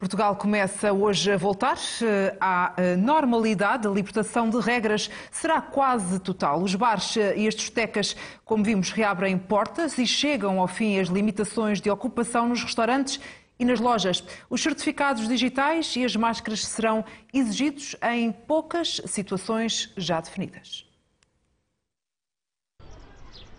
Portugal começa hoje a voltar eh, à eh, normalidade. A libertação de regras será quase total. Os bares eh, e as discotecas, como vimos, reabrem portas e chegam ao fim as limitações de ocupação nos restaurantes e nas lojas. Os certificados digitais e as máscaras serão exigidos em poucas situações já definidas.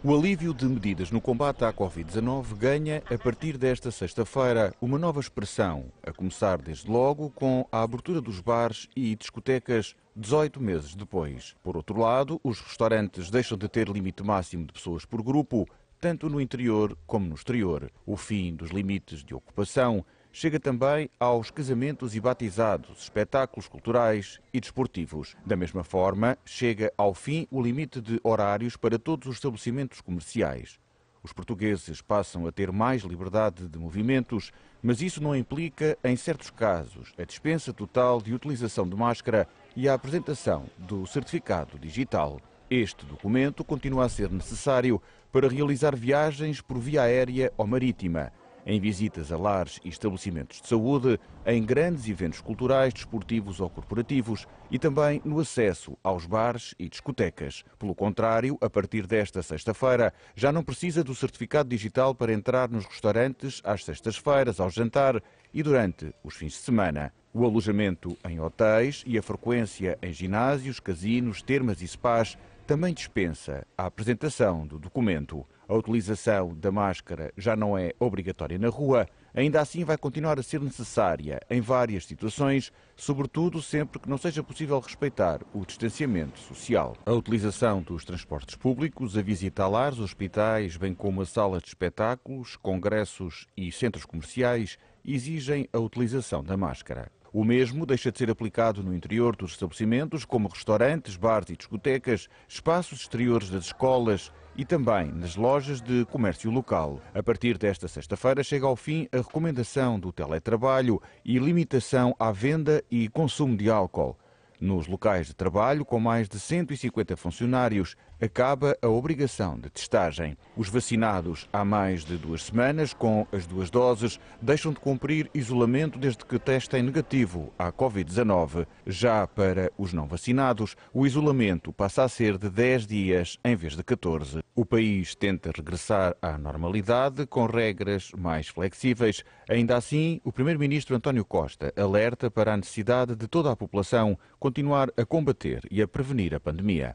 O alívio de medidas no combate à Covid-19 ganha, a partir desta sexta-feira, uma nova expressão, a começar desde logo com a abertura dos bares e discotecas 18 meses depois. Por outro lado, os restaurantes deixam de ter limite máximo de pessoas por grupo, tanto no interior como no exterior. O fim dos limites de ocupação chega também aos casamentos e batizados, espetáculos culturais e desportivos. Da mesma forma, chega ao fim o limite de horários para todos os estabelecimentos comerciais. Os portugueses passam a ter mais liberdade de movimentos, mas isso não implica, em certos casos, a dispensa total de utilização de máscara e a apresentação do certificado digital. Este documento continua a ser necessário para realizar viagens por via aérea ou marítima em visitas a lares e estabelecimentos de saúde, em grandes eventos culturais, desportivos ou corporativos e também no acesso aos bares e discotecas. Pelo contrário, a partir desta sexta-feira, já não precisa do certificado digital para entrar nos restaurantes às sextas-feiras, ao jantar e durante os fins de semana. O alojamento em hotéis e a frequência em ginásios, casinos, termas e spas também dispensa a apresentação do documento a utilização da máscara já não é obrigatória na rua, ainda assim vai continuar a ser necessária em várias situações, sobretudo sempre que não seja possível respeitar o distanciamento social. A utilização dos transportes públicos, a visita a lares, hospitais, bem como a salas de espetáculos, congressos e centros comerciais exigem a utilização da máscara. O mesmo deixa de ser aplicado no interior dos estabelecimentos, como restaurantes, bares e discotecas, espaços exteriores das escolas e também nas lojas de comércio local. A partir desta sexta-feira chega ao fim a recomendação do teletrabalho e limitação à venda e consumo de álcool. Nos locais de trabalho, com mais de 150 funcionários, acaba a obrigação de testagem. Os vacinados há mais de duas semanas, com as duas doses, deixam de cumprir isolamento desde que testem negativo à Covid-19. Já para os não vacinados, o isolamento passa a ser de 10 dias em vez de 14. O país tenta regressar à normalidade com regras mais flexíveis. Ainda assim, o primeiro-ministro António Costa alerta para a necessidade de toda a população continuar a combater e a prevenir a pandemia.